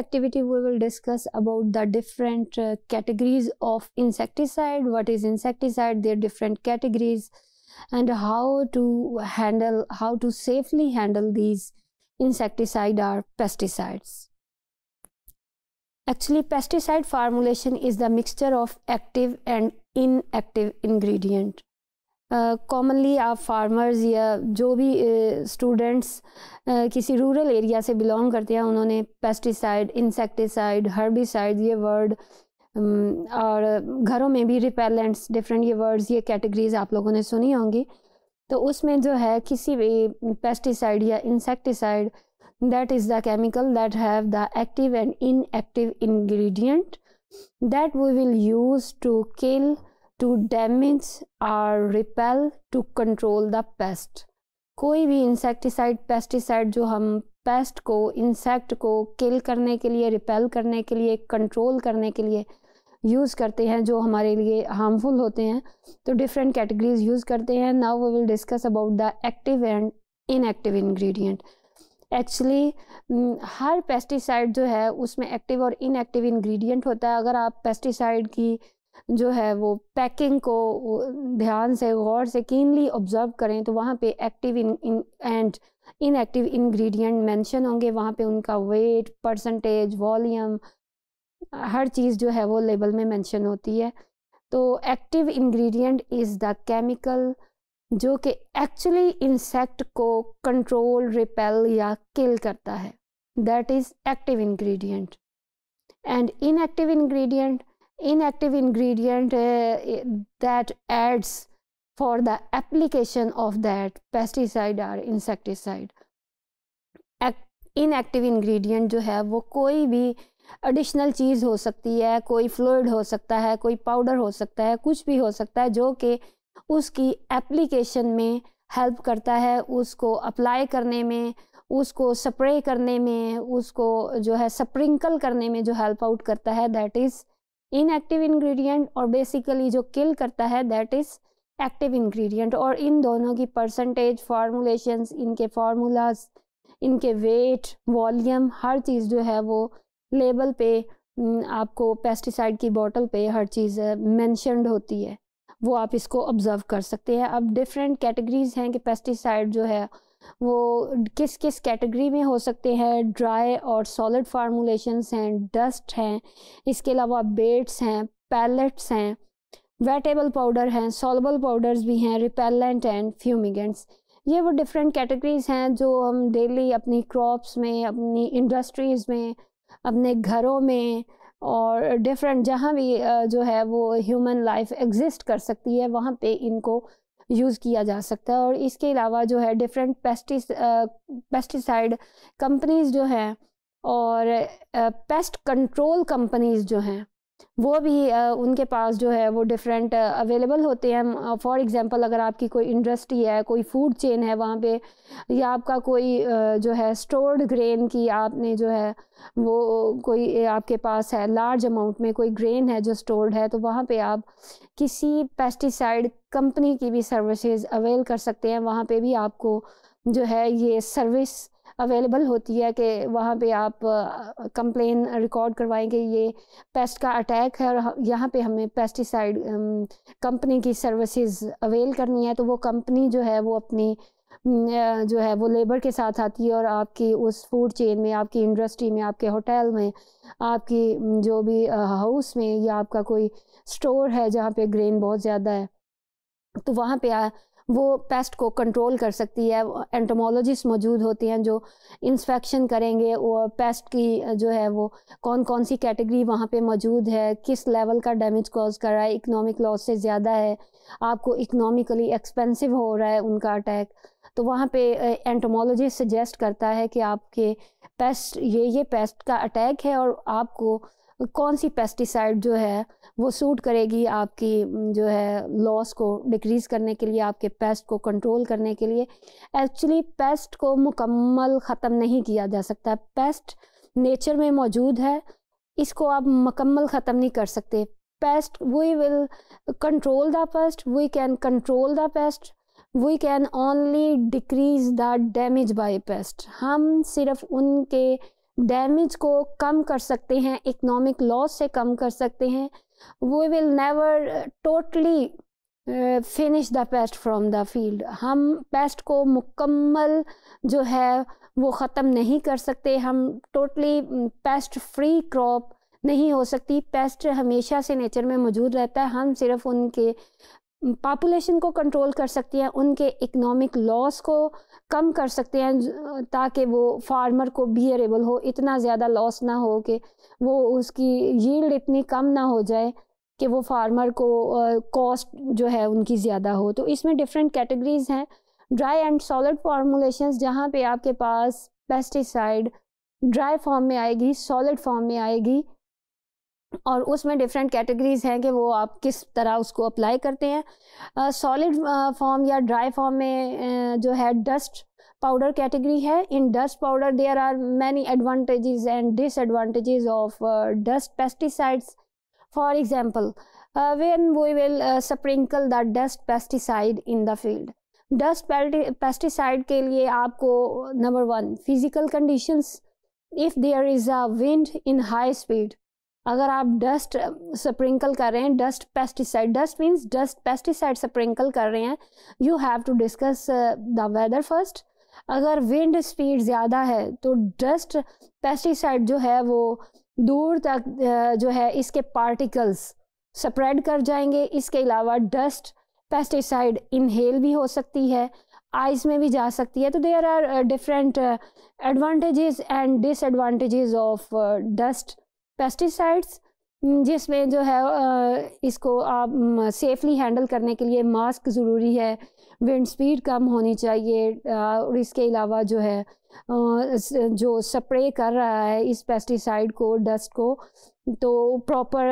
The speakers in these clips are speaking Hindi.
activity we will discuss about the different uh, categories of insecticide, what is insecticide, their different categories and how to handle, how to safely handle these insecticide or pesticides. Actually, pesticide formulation is the mixture of active and inactive ingredient. Commonly आप फार्मर्स या जो भी स्टूडेंट्स किसी रूरल एरिया से बिलोंग करते हैं उन्होंने पेस्टिसाइड इंसेक्टिसाइड हर्बिसाइड ये वर्ड और घरों में भी रिपेलेंट्स डिफरेंट ये वर्ड्स ये कैटेगरीज आप लोगों ने सुनी होंगी तो उसमें जो है किसी भी पेस्टिसाइड या insecticide that is the chemical that have the active and inactive ingredient that we will use to kill to damage or repel to control the pest कोई भी इंसेक्टिसाइड पेस्टिसाइड जो हम पेस्ट को इंसेक्ट को किल करने के लिए रिपेल करने के लिए कंट्रोल करने के लिए यूज़ करते हैं जो हमारे लिए हार्मफुल होते हैं तो डिफरेंट कैटेगरीज यूज़ करते हैं now we will discuss about the active and inactive ingredient actually हर पेस्टिसाइड जो है उसमें एक्टिव और इनएक्टिव इंग्रेडिएंट होता है अगर आप पेस्टिसाइड की जो है वो पैकिंग को ध्यान से गौर से कीनली ऑब्ज़र्व करें तो वहाँ पे active in and inactive ingredient mention होंगे वहाँ पे उनका वेट परसेंटेज वॉल्यूम हर चीज़ जो है वो लेबल में मेंशन होती है तो active ingredient is the chemical जो कि एक्चुअली इंसेक्ट को कंट्रोल रिपेल या किल करता है that is active ingredient and inactive ingredient inactive ingredient uh, that adds for the application of that pesticide or insecticide. Inactive ingredient जो है वो कोई भी एडिशनल चीज़ हो सकती है कोई फ्लोइड हो सकता है कोई पाउडर हो सकता है कुछ भी हो सकता है जो कि उसकी एप्लीकेशन में हेल्प करता है उसको अप्लाई करने में उसको स्प्रे करने में उसको जो है स्प्रिंकल करने में जो हेल्प आउट करता है दैट इज़ इनएक्टिव इंग्रेडिएंट और बेसिकली जो किल करता है दैट इज़ एक्टिव इंग्रेडिएंट और इन दोनों की परसेंटेज फार्मूलेशंस इनके फार्मूलाज इनके वेट वॉल्यूम हर चीज़ जो है वो लेबल पे आपको पेस्टिसाइड की बोतल पे हर चीज़ मैंशनड होती है वो आप इसको ऑब्ज़र्व कर सकते हैं अब डिफरेंट कैटेगरीज हैं कि पेस्टिसाइड जो है वो किस किस कैटेगरी में हो सकते हैं ड्राई और सॉलिड फार्मूलेशंस हैं डस्ट हैं इसके अलावा बेट्स हैं पैलेट्स हैं वेटेबल पाउडर हैं सॉलबल पाउडर्स भी हैं रिपेलेंट एंड फ्यूमिगेंट्स ये वो डिफरेंट कैटेगरीज हैं जो हम डेली अपनी क्रॉप्स में अपनी इंडस्ट्रीज़ में अपने घरों में और डिफरेंट जहाँ भी जो है वो ह्यूमन लाइफ एग्जिस्ट कर सकती है वहाँ पे इनको यूज़ किया जा सकता है और इसके अलावा जो है डिफरेंट पेस्टिस पेस्टिसाइड कंपनीज़ जो हैं और पेस्ट कंट्रोल कंपनीज़ जो हैं वो भी उनके पास जो है वो डिफरेंट अवेलेबल होते हैं फॉर एग्जांपल अगर आपकी कोई इंडस्ट्री है कोई फूड चेन है वहाँ पे या आपका कोई जो है स्टोर्ड ग्रेन की आपने जो है वो कोई आपके पास है लार्ज अमाउंट में कोई ग्रेन है जो स्टोर्ड है तो वहाँ पे आप किसी पेस्टिसाइड कंपनी की भी सर्विसेज अवेल कर सकते हैं वहाँ पे भी आपको जो है ये सर्विस अवेलेबल होती है कि वहाँ पे आप कंप्लेन रिकॉर्ड करवाएंगे ये पेस्ट का अटैक है और यहाँ पे हमें पेस्टिसाइड कंपनी की सर्विसेज अवेल करनी है तो वो कंपनी जो है वो अपनी जो है वो लेबर के साथ आती है और आपकी उस फूड चेन में आपकी इंडस्ट्री में आपके होटल में आपकी जो भी हाउस में या आपका कोई स्टोर है जहाँ पे ग्रेन बहुत ज़्यादा है तो वहाँ पे वो पेस्ट को कंट्रोल कर सकती है एंटोमोलॉजिस्ट मौजूद होते हैं जो इंस्पेक्शन करेंगे और पेस्ट की जो है वो कौन कौन सी कैटेगरी वहाँ पे मौजूद है किस लेवल का डैमेज कॉज कर रहा है इकनॉमिक लॉस से ज़्यादा है आपको इकनॉमिकली एक्सपेंसिव हो रहा है उनका अटैक तो वहाँ पे एंटोमोलॉजिस्ट सजेस्ट करता है कि आपके पेस्ट ये ये पेस्ट का अटैक है और आपको कौन सी पेस्टिसाइड जो है वो सूट करेगी आपकी जो है लॉस को डिक्रीज़ करने के लिए आपके पेस्ट को कंट्रोल करने के लिए एक्चुअली पेस्ट को मुकम्मल ख़त्म नहीं किया जा सकता पेस्ट नेचर में मौजूद है इसको आप मुकम्मल ख़त्म नहीं कर सकते pest we will control the pest we can control the pest we can only decrease the damage by pest हम सिर्फ उनके डैमेज को कम कर सकते हैं इकोनॉमिक लॉस से कम कर सकते हैं we will never totally finish the pest from the field हम पेस्ट को मुकम्मल जो है वो ख़त्म नहीं कर सकते हम टोटली पेस्ट फ्री क्रॉप नहीं हो सकती पेस्ट हमेशा से नेचर में मौजूद रहता है हम सिर्फ उनके पापुलेशन को कंट्रोल कर सकती हैं उनके इकोनॉमिक लॉस को कम कर सकते हैं ताकि वो फार्मर को बियरेबल हो इतना ज़्यादा लॉस ना हो कि वो उसकी यील्ड इतनी कम ना हो जाए कि वो फार्मर को कॉस्ट जो है उनकी ज़्यादा हो तो इसमें डिफरेंट कैटेगरीज हैं ड्राई एंड सॉलिड फार्मूलेशन जहाँ पे आपके पास पेस्टिसाइड ड्राई फॉर्म में आएगी सॉलिड फॉर्म में आएगी और उसमें डिफरेंट कैटेगरीज हैं कि वो आप किस तरह उसको अप्लाई करते हैं सॉलिड uh, फॉर्म uh, या ड्राई फॉर्म में uh, जो है डस्ट पाउडर कैटेगरी है in dust powder there are many advantage and disadvantages of dust pesticides for example when we will sprinkle the dust pesticide in the field dust pesticide के लिए आपको number one physical condition if there is a wind in high speed अगर आप डस्ट स्प्रिंकल कर रहे हैं dust pesticide dust means dust pesticide sprinkle कर रहे हैं you have to discuss the weather first अगर विंड स्पीड ज़्यादा है तो डस्ट पेस्टिसाइड जो है वो दूर तक uh, जो है इसके पार्टिकल्स स्प्रेड कर जाएंगे इसके अलावा डस्ट पेस्टिसाइड इनहेल भी हो सकती है आइज में भी जा सकती है तो there are different advantages and disadvantages of dust pesticides जिसमें जो है इसको आप सेफली हैंडल करने के लिए मास्क ज़रूरी है विंड स्पीड कम होनी चाहिए और इसके अलावा जो है जो स्प्रे कर रहा है इस पेस्टिसाइड को डस्ट को तो प्रॉपर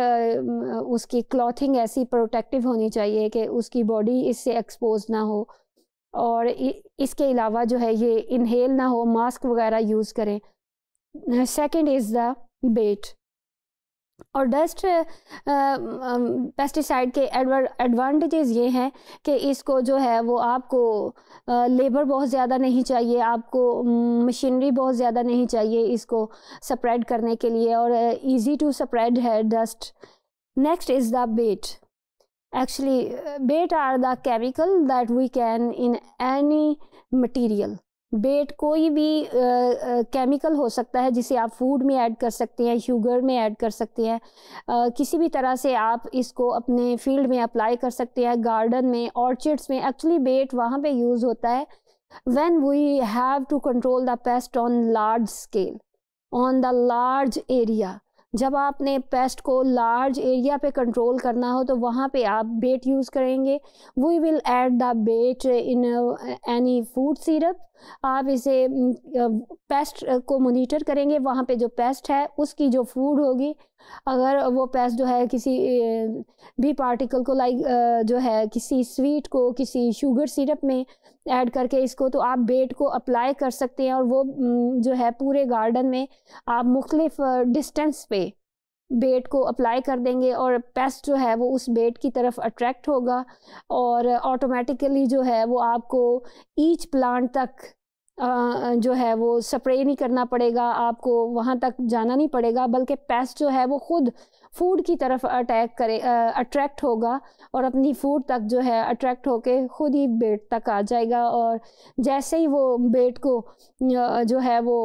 उसकी क्लॉथिंग ऐसी प्रोटेक्टिव होनी चाहिए कि उसकी बॉडी इससे एक्सपोज ना हो और इसके अलावा जो है ये इनहेल ना हो मास्क वगैरह यूज़ करें सेकंड इज़ द बेट और डस्ट पेस्टिसाइड के एडवांटेजेस ये हैं कि इसको जो है वो आपको लेबर बहुत ज़्यादा नहीं चाहिए आपको मशीनरी बहुत ज़्यादा नहीं चाहिए इसको स्प्रेड करने के लिए और इजी टू स्प्रेड है dust next is the bait actually bait are the chemical that we can in any material bait कोई भी केमिकल हो सकता है जिसे आप फूड में ऐड कर सकते हैं शुगर में ऐड कर सकते हैं किसी भी तरह से आप इसको अपने फील्ड में अप्लाई कर सकते हैं गार्डन में ऑर्चिड्स में एक्चुअली बेट वहाँ पे यूज़ होता है when we have to control the pest on large scale on the large area जब आपने पेस्ट को लार्ज एरिया पे कंट्रोल करना हो तो वहाँ पे आप बेट यूज़ करेंगे we will add the bait in any food syrup आप इसे पेस्ट को मोनीटर करेंगे वहाँ पे जो पेस्ट है उसकी जो फूड होगी अगर वो पेस्ट जो है किसी भी पार्टिकल को लाइक जो है किसी स्वीट को किसी शुगर सिरप में ऐड करके इसको तो आप बेट को अप्लाई कर सकते हैं और वो जो है पूरे गार्डन में आप मुख्तलिफ डिस्टेंस पे बेट को अप्लाई कर देंगे और पेस्ट जो है वो उस बेट की तरफ अट्रैक्ट होगा और ऑटोमेटिकली जो है वो आपको ईच प्लांट तक जो है वो स्प्रे नहीं करना पड़ेगा आपको वहाँ तक जाना नहीं पड़ेगा बल्कि पेस्ट जो है वो खुद फूड की तरफ अटैक करे अट्रैक्ट होगा और अपनी फूड तक जो है अट्रैक्ट होके खुद ही बेट तक आ जाएगा और जैसे ही वो बेट को जो है वो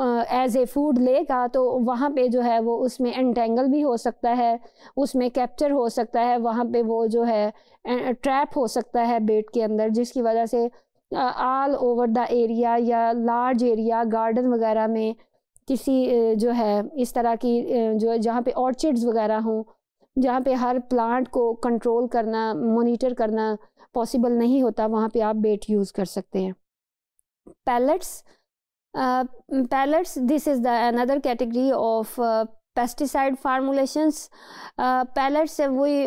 एज ए फूड लेगा तो वहाँ पे जो है वो उसमें एंटेंगल भी हो सकता है उसमें कैप्चर हो सकता है वहाँ पे वो जो है ट्रैप हो सकता है बेट के अंदर जिसकी वजह से ऑल ओवर द एरिया या लार्ज एरिया गार्डन वगैरह में किसी जो है इस तरह की जो जहाँ पे ऑर्चिड्स वगैरह हों जहाँ पे हर प्लांट को कंट्रोल करना मोनिटर करना पॉसिबल नहीं होता वहाँ पे आप बेट यूज़ कर सकते हैं pellets Uh, pellets, this is the another category of uh, pesticide formulations. Uh, pellets, we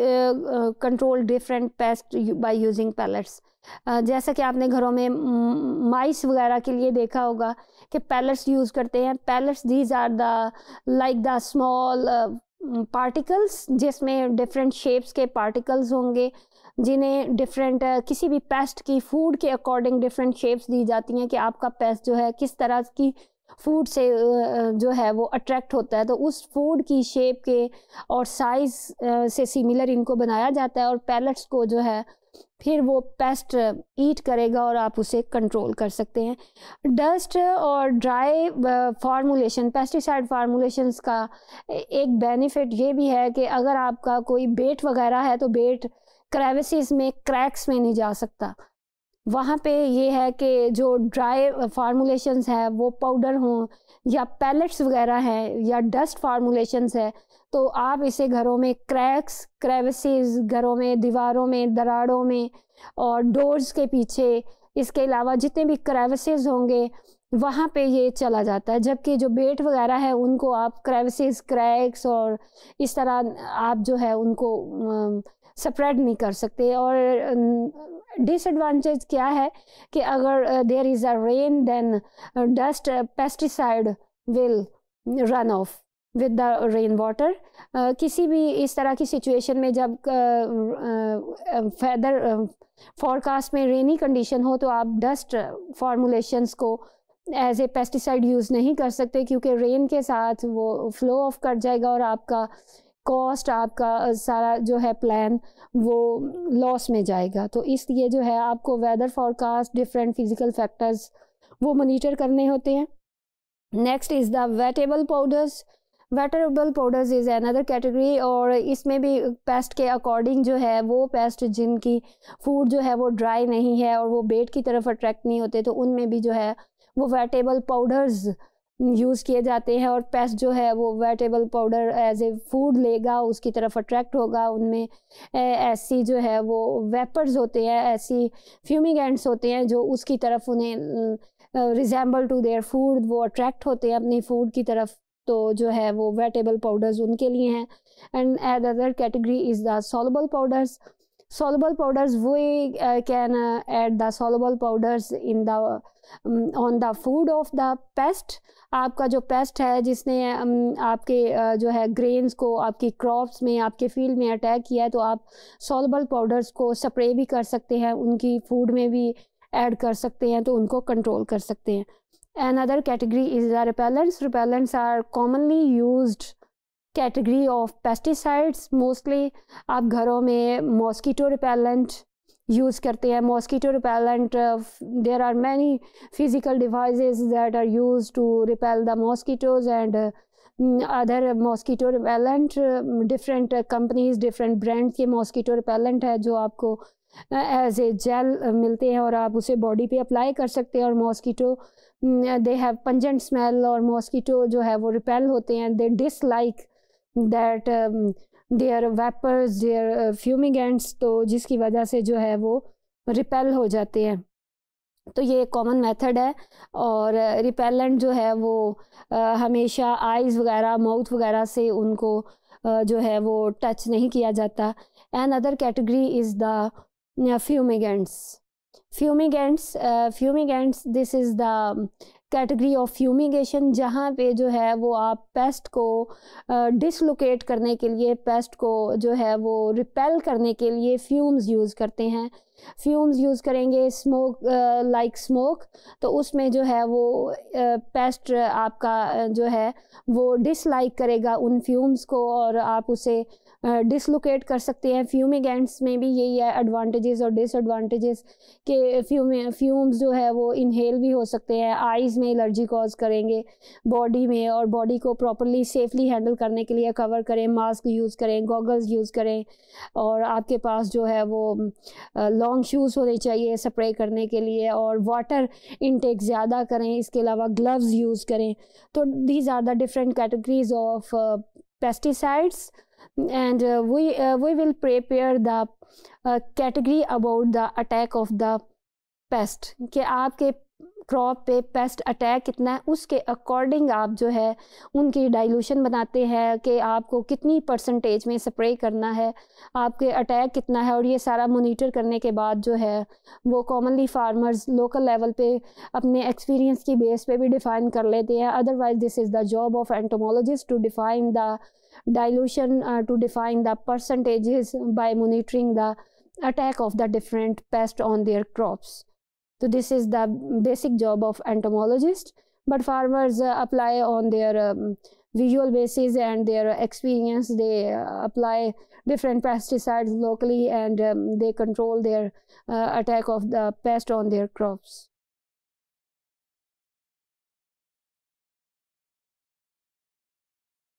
control different pests by using pellets. जैसा कि आपने घरों में माइस वगैरह के लिए देखा होगा कि पैलेट्स यूज़ करते हैं pellets these are the like the small particles जिसमें डिफरेंट शेप्स के पार्टिकल्स होंगे uh, जिन्हें डिफरेंट किसी भी पेस्ट की फूड के अकॉर्डिंग डिफरेंट शेप्स दी जाती हैं कि आपका पेस्ट जो है किस तरह की फूड से जो है वो अट्रैक्ट होता है तो उस फूड की शेप के और साइज़ से सिमिलर इनको बनाया जाता है और पैलेट्स को जो है फिर वो पेस्ट ईट करेगा और आप उसे कंट्रोल कर सकते हैं डस्ट और ड्राई फार्मूलेशन पेस्टिसाइड फार्मूलेशंस का एक बेनिफिट ये भी है कि अगर आपका कोई बेट वगैरह है तो बेट क्रेविसीज में क्रैक्स में नहीं जा सकता वहाँ पे ये है कि जो ड्राई फार्मूलेशन है वो पाउडर हों या पैलेट्स वगैरह हैं या डस्ट फार्मूलेशन है तो आप इसे घरों में क्रैक्स क्रेविसीज घरों में दीवारों में दराड़ों में और डोर्स के पीछे इसके अलावा जितने भी क्रेविसीज होंगे वहाँ पे ये चला जाता है जबकि जो बेट वगैरह है उनको आप क्रेविसीज क्रैक्स और इस तरह आप जो है उनको स्प्रेड नहीं कर सकते और डिसएडवांटेज क्या है कि अगर there is a rain then dust pesticide will run off with the rain water किसी भी इस तरह की सिचुएशन में जब फैदर फॉरकास्ट में रेनी कंडीशन हो तो आप डस्ट फार्मूलेशंस को एज ए पेस्टिसाइड यूज़ नहीं कर सकते क्योंकि रेन के साथ वो फ्लो ऑफ कर जाएगा और आपका कॉस्ट आपका सारा जो है प्लान वो लॉस में जाएगा तो इसलिए जो है आपको weather forecast different physical factors वो मॉनिटर करने होते हैं next is the wettable powders wettable powders is another category और इसमें भी पेस्ट के अकॉर्डिंग जो है वो पेस्ट जिनकी फूड जो है वो ड्राई नहीं है और वो बेड की तरफ अट्रैक्ट नहीं होते तो उनमें भी जो है वो वेटेबल पाउडर्स यूज़ किए जाते हैं और पेस्ट जो है वो wettable powder as a food लेगा उसकी तरफ अट्रैक्ट होगा उनमें ऐसी जो है वो वेपर्स होते हैं ऐसी फ्यूमिगेंट्स होते हैं जो उसकी तरफ उन्हें रिजेंबल टू देयर फूड वो अट्रैक्ट होते हैं अपनी फूड की तरफ तो जो है वो वेटेबल पाउडर्स उनके लिए हैं and at other category is the soluble powders soluble powders वो can add the soluble powders in the on the food of the pest आपका जो पेस्ट है जिसने आपके जो है ग्रेन्स को आपकी क्रॉप्स में आपके फील्ड में अटैक किया है तो आप सोलबल पाउडर्स को स्प्रे भी कर सकते हैं उनकी फूड में भी ऐड कर सकते हैं तो उनको कंट्रोल कर सकते हैं other category is the repellents repellents are commonly use category of pesticides mostly आप घरों में मॉस्किटो रिपेलेंट यूज़ करते हैं mosquito repellent there are many physical devices that are use to repel the mosquitoes and other mosquito repellent different companies different brand के मॉस्कीटो रिपेलेंट है जो आपको एज ए जेल मिलते हैं और आप उसे बॉडी पे अप्लाई कर सकते हैं और mosquito they have pungent smell और मॉस्कीटो जो है वो रिपेल होते हैं they dislike that their vapours their fumigants तो जिसकी वजह से जो है वो रिपेल हो जाते हैं तो ये कॉमन मेथड है और रिपेलेंट uh, जो है वो आ, uh, हमेशा आइज़ वगैरह माउथ वगैरह से उनको आ, uh, जो है वो टच नहीं किया जाता and other category is the fumigants fumigants fumigants this is the category of fumigation जहाँ पे जो है वो आप पेस्ट को डिसलोकेट करने के लिए पेस्ट को जो है वो रिपेल करने के लिए फ्यूम्स यूज़ करते हैं फ्यूम्स यूज़ करेंगे स्मोक लाइक स्मोक तो उसमें जो है वो पेस्ट uh, uh, आपका uh, जो है वो डिसलाइक करेगा उन फ्यूम्स को और आप उसे डिसलोकेट कर सकते हैं फ्यूमिगेंट्स में भी यही है एडवांटेजेस और डिसएडवांटेजेस के फ्यूम फ्यूम्स जो है वो इनहेल भी हो सकते हैं आइज़ में एलर्जी कॉज करेंगे बॉडी में और बॉडी को प्रॉपरली सेफली हैंडल करने के लिए कवर करें मास्क यूज़ करें गॉगल्स यूज़ करें और आपके पास जो है वो लॉन्ग शूज़ होने चाहिए स्प्रे करने के लिए और वाटर इनटेक ज़्यादा करें इसके अलावा ग्लव्स यूज़ करें तो these are the different categories of pesticides and we we will prepare the category about the attack of the pest कि आपके क्रॉप पे पेस्ट अटैक कितना है उसके अकॉर्डिंग आप जो है उनकी डाइल्यूशन बनाते हैं कि आपको कितनी परसेंटेज में स्प्रे करना है आपके अटैक कितना है और ये सारा मोनीटर करने के बाद जो है वो कॉमनली फार्मर्स लोकल लेवल पे अपने एक्सपीरियंस की बेस पे भी डिफ़ाइन कर लेते हैं otherwise this is the job of entomologist to define the dilution to define the percentage by monitoring the attack of the different pest on their crops So this is the basic job of entomologist. But farmers uh, apply on their um, visual basis and their experience. They uh, apply different pesticides locally and um, they control their uh, attack of the pest on their crops.